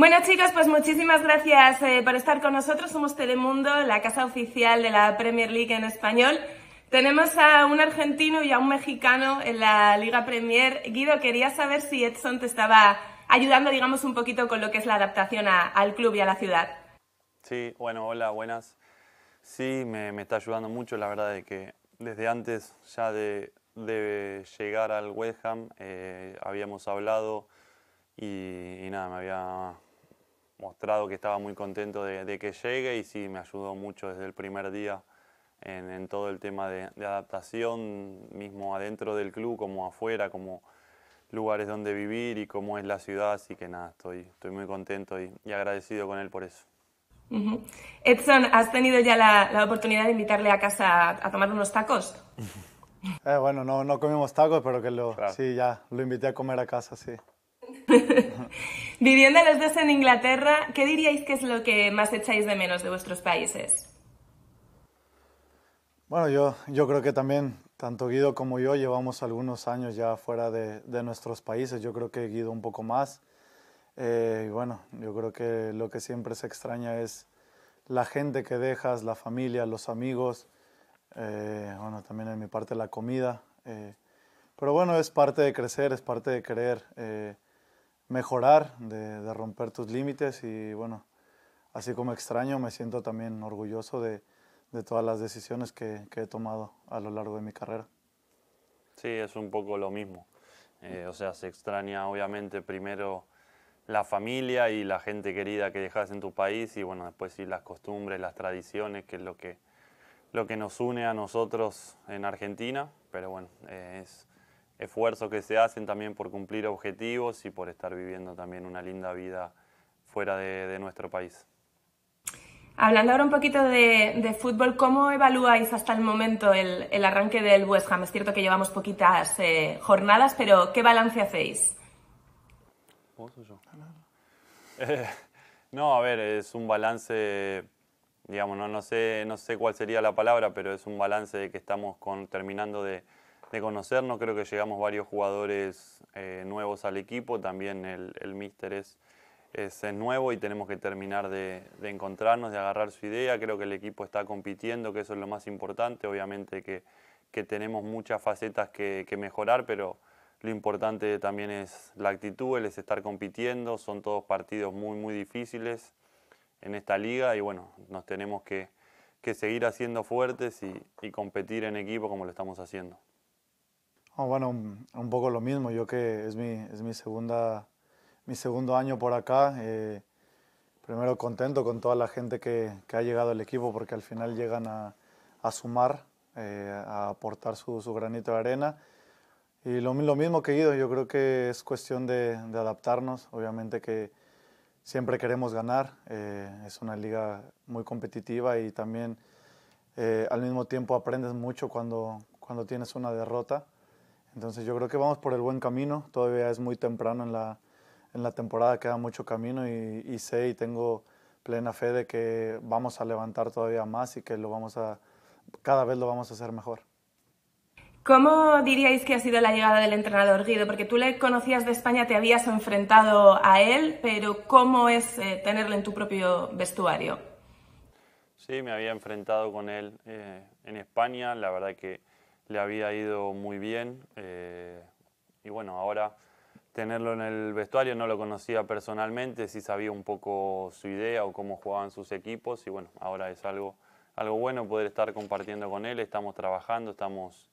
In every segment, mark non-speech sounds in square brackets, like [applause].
Bueno chicos, pues muchísimas gracias eh, por estar con nosotros. Somos Telemundo, la casa oficial de la Premier League en español. Tenemos a un argentino y a un mexicano en la Liga Premier. Guido, quería saber si Edson te estaba ayudando, digamos, un poquito con lo que es la adaptación al club y a la ciudad. Sí, bueno, hola, buenas. Sí, me, está ayudando mucho, la verdad, de que desde antes ya de, llegar al West Ham eh, habíamos hablado y nada, me había mostrado que estaba muy contento de, de, que llegue y sí, me ayudó mucho desde el primer día en, en todo el tema de, de, adaptación, mismo adentro del club como afuera, como lugares donde vivir y cómo es la ciudad, así que nada, estoy, estoy muy contento y, y agradecido con él por eso. Edson, ¿has tenido ya la, la, oportunidad de invitarle a casa a, tomar unos tacos? [laughs] eh, bueno, no, no comimos tacos, pero que lo, sí, ya lo invité a comer a casa, sí. [laughs] Viviendo los dos en Inglaterra, ¿qué diríais que es lo que más echáis de menos de vuestros países? Bueno, yo, yo creo que también tanto Guido como yo llevamos algunos años ya fuera de, de nuestros países. Yo creo que Guido un poco más. Eh, y bueno, yo creo que lo que siempre se extraña es la gente que dejas, la familia, los amigos. Eh, bueno, también en mi parte la comida. Eh. pero bueno, es parte de crecer, es parte de querer mejorar, de, romper tus límites y bueno, así como extraño, me siento también orgulloso de, todas las decisiones que, he tomado a lo largo de mi carrera. Sí, es un poco lo mismo. Eh, o sea, se extraña obviamente primero la familia y la gente querida que dejas en tu país y bueno, después sí las costumbres, las tradiciones, que es lo que, lo que nos une a nosotros en Argentina, pero bueno, eh, es esfuerzos que se hacen también por cumplir objetivos y por estar viviendo también una linda vida fuera de, nuestro país. Hablando ahora un poquito de, fútbol, ¿cómo evalúáis hasta el momento el, arranque del West Ham? Es cierto que llevamos poquitas eh, jornadas, pero ¿qué balance hacéis? yo? [laughs] no, a ver, es un balance, digamos, no, no, sé, no sé cuál sería la palabra, pero es un balance de que estamos con, terminando de, de conocernos. Creo que llegamos varios jugadores eh, nuevos al equipo. También el, míster es, es, nuevo y tenemos que terminar de, encontrarnos, de agarrar su idea. Creo que el equipo está compitiendo, que eso es lo más importante. Obviamente que, tenemos muchas facetas que, mejorar, pero lo importante también es la actitud, el es estar compitiendo. Son todos partidos muy, muy difíciles en esta liga y bueno, nos tenemos que seguir haciendo fuertes y, competir en equipo como lo estamos haciendo. Oh, bueno, un poco lo mismo. Yo que es mi, es mi, segunda, mi segundo año por acá. Eh, primero contento con toda la gente que, ha llegado al equipo porque al final llegan a, sumar, eh, a aportar su, granito de arena. Y lo, mismo que ido. yo creo que es cuestión de, adaptarnos. Obviamente que siempre queremos ganar. Eh, es una liga muy competitiva y también al mismo tiempo aprendes mucho cuando, cuando tienes una derrota. Entonces yo creo que vamos por el buen camino, todavía es muy temprano en la, en la temporada, queda mucho camino y, sé y tengo plena fe de que vamos a levantar todavía más y que lo vamos a, cada vez lo vamos a hacer mejor. ¿Cómo diríais que ha sido la llegada del entrenador Guido? Porque tú le conocías de España, te habías enfrentado a él, pero ¿cómo es eh, tenerlo en tu propio vestuario? Sí, me había enfrentado con él eh, en España, la verdad que le había ido muy bien. Eh, y bueno, ahora tenerlo en el vestuario, no lo conocía personalmente, sí sabía un poco su idea o cómo jugaban sus equipos. Y bueno, ahora es algo, algo bueno poder estar compartiendo con él. Estamos trabajando, estamos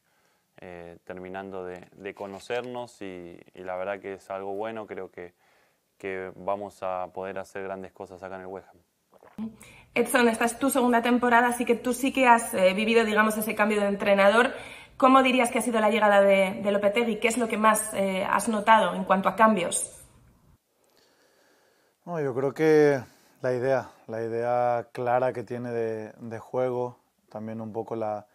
eh, terminando de, de conocernos y, la verdad que es algo bueno. Creo que, que vamos a poder hacer grandes cosas acá en el West Ham. Edson, esta es tu segunda temporada, así que tú sí que has eh, vivido, digamos, ese cambio de entrenador. ¿Cómo dirías que ha sido la llegada de, de Lopetegui? ¿Qué es lo que más eh, has notado en cuanto a cambios? yo creo que la idea, la idea clara que tiene de, juego, también un poco la,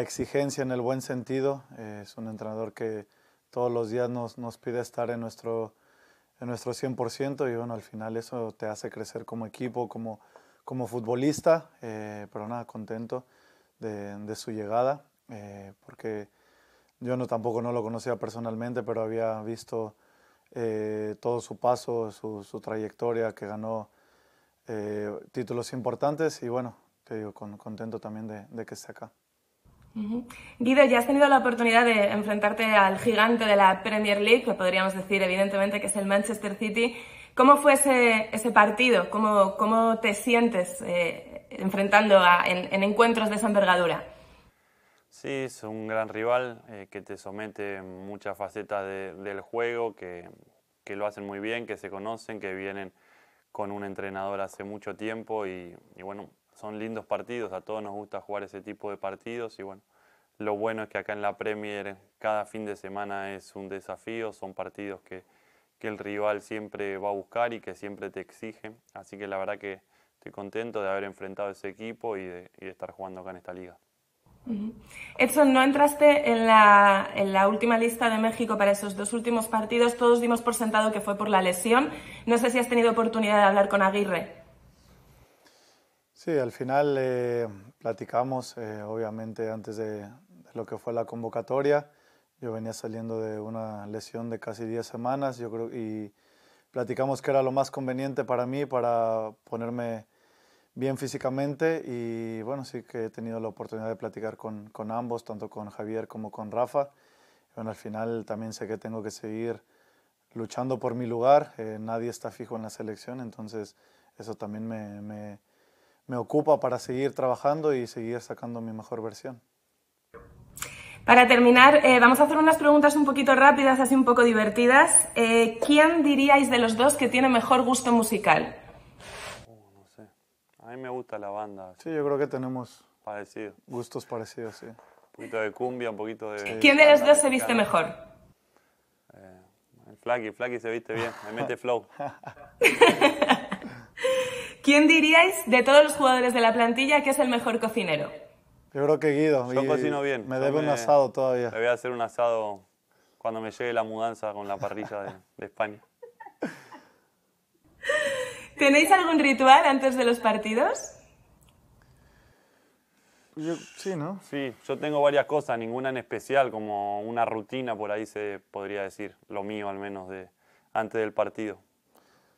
exigencia en el buen sentido. Eh, es un entrenador que todos los días nos, pide estar en nuestro, en nuestro 100% y bueno, al final eso te hace crecer como equipo, como, como futbolista, eh, pero nada, contento de, de su llegada. Eh, porque yo no, tampoco no lo conocía personalmente, pero había visto eh, todo su paso, su, trayectoria, que ganó eh, títulos importantes y bueno, te digo, con, contento también de, que esté acá. Guido, ya has tenido la oportunidad de enfrentarte al gigante de la Premier League, que podríamos decir evidentemente que es el Manchester City. ¿Cómo fue ese, partido? ¿Cómo, ¿Cómo, te sientes enfrentando en, encuentros de esa envergadura? Sí, es un gran rival eh, que te somete muchas facetas del juego, que, lo hacen muy bien, que se conocen, que vienen con un entrenador hace mucho tiempo y, bueno, son lindos partidos, a todos nos gusta jugar ese tipo de partidos y bueno, lo bueno es que acá en la Premier cada fin de semana es un desafío, son partidos que, el rival siempre va a buscar y que siempre te exige, así que la verdad que estoy contento de haber enfrentado ese equipo y de estar jugando acá en esta liga. Edson, no entraste en la, última lista de México para esos dos últimos partidos. Todos dimos por sentado que fue por la lesión. No sé si has tenido oportunidad de hablar con Aguirre. Sí, al final eh, platicamos, eh, obviamente, antes de, lo que fue la convocatoria. Yo venía saliendo de una lesión de casi 10 semanas yo creo, y platicamos que era lo más conveniente para mí para ponerme bien físicamente y bueno, sí que he tenido la oportunidad de platicar con, con ambos, tanto con Javier como con Rafa. Bueno, al final también sé que tengo que seguir luchando por mi lugar, eh, nadie está fijo en la selección, entonces eso también me, me, ocupa para seguir trabajando y seguir sacando mi mejor versión. Para terminar, eh, vamos a hacer unas preguntas un poquito rápidas, así un poco divertidas. Eh, ¿Quién diríais de los dos que tiene mejor gusto musical? mí me gusta la banda. Sí, yo creo que tenemos gustos parecidos, sí. Un poquito de cumbia, un poquito de... ¿Quién de los dos se viste mejor? Eh, Flaky, Flaky se viste bien, me mete flow. [laughs] ¿Quién diríais de todos los jugadores de la plantilla que es el mejor cocinero? Yo creo que Guido. Yo cocino bien. Me debe un asado todavía. Le voy a hacer un asado cuando me llegue la mudanza con la parrilla de España. ¿Tenéis algún ritual antes de los partidos? sí, ¿no? Sí, yo tengo varias cosas, ninguna en especial, como una rutina, por ahí se podría decir, lo mío al menos, de antes del partido.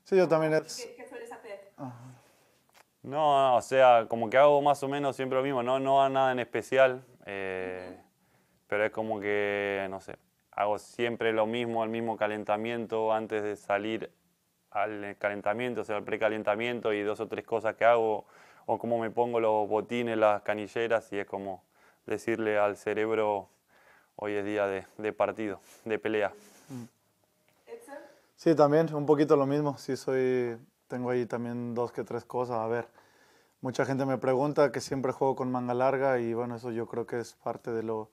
Sí, yo también. ¿Qué, sueles hacer? No, o sea, como que hago más o menos siempre lo mismo, no, no nada en especial, eh, pero es como que, no sé, hago siempre lo mismo, el mismo calentamiento antes de salir al calentamiento, o sea, al precalentamiento y dos o tres cosas que hago, o cómo me pongo los botines, las canilleras, y es como decirle al cerebro, hoy es día de, partido, de pelea. Sí, también, un poquito lo mismo, sí soy, tengo ahí también dos que tres cosas, a ver. Mucha gente me pregunta que siempre juego con manga larga y bueno, eso yo creo que es parte de lo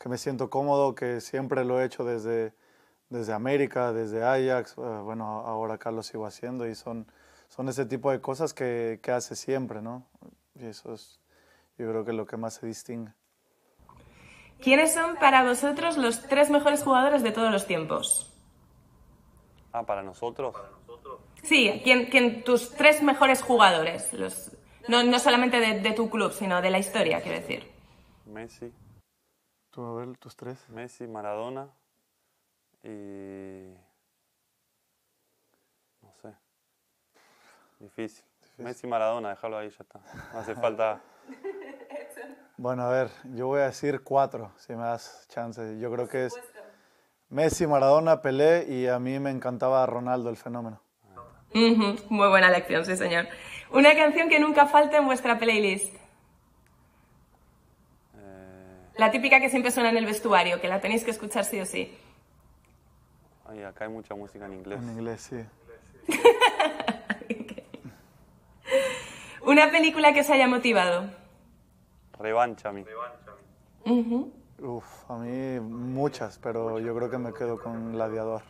que me siento cómodo, que siempre lo he hecho desde, desde América, desde Ajax, eh, bueno, ahora acá lo sigo haciendo y son, son ese tipo de cosas que, hace siempre, ¿no? Y eso es, yo creo que es lo que más se distingue. ¿Quiénes son para vosotros los tres mejores jugadores de todos los tiempos? Ah, para nosotros. Sí, ¿quién, quién tus tres mejores jugadores? no, solamente de, de, tu club, sino de la historia, quiero decir. Messi. ¿Tú, a ver, tus tres? Messi, Maradona, y. Eh, no sé. Difícil. Messi Maradona, déjalo ahí, ya está. hace [laughs] falta. bueno, a ver, yo voy a decir cuatro, si me das chance. Yo creo que es Messi, Maradona, Pelé y a mí me encantaba Ronaldo, el fenómeno. Muy buena lección sí, señor. Una canción que nunca falta en vuestra playlist. Eh. La típica que siempre suena en el vestuario, que la tenéis que escuchar sí o sí acá hay mucha música en inglés. En inglés, sí. Una película que se haya motivado. Revancha mi. Uh Uf, a mí muchas, pero yo creo que me quedo con Gladiador.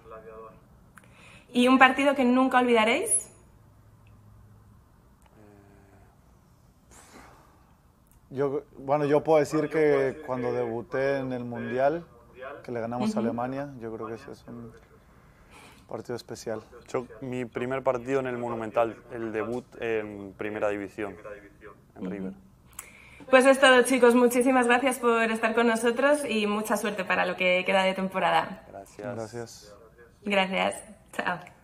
¿Y un partido que nunca olvidaréis? Yo, bueno, yo puedo decir que cuando debuté en el Mundial, que le ganamos a Alemania, yo creo que ese es un Partido especial. mi primer partido en el Monumental, el debut en Primera División, en River. Pues es todo, chicos. Muchísimas gracias por estar con nosotros y mucha suerte para lo que queda de temporada. Gracias. Gracias. Gracias. Chao.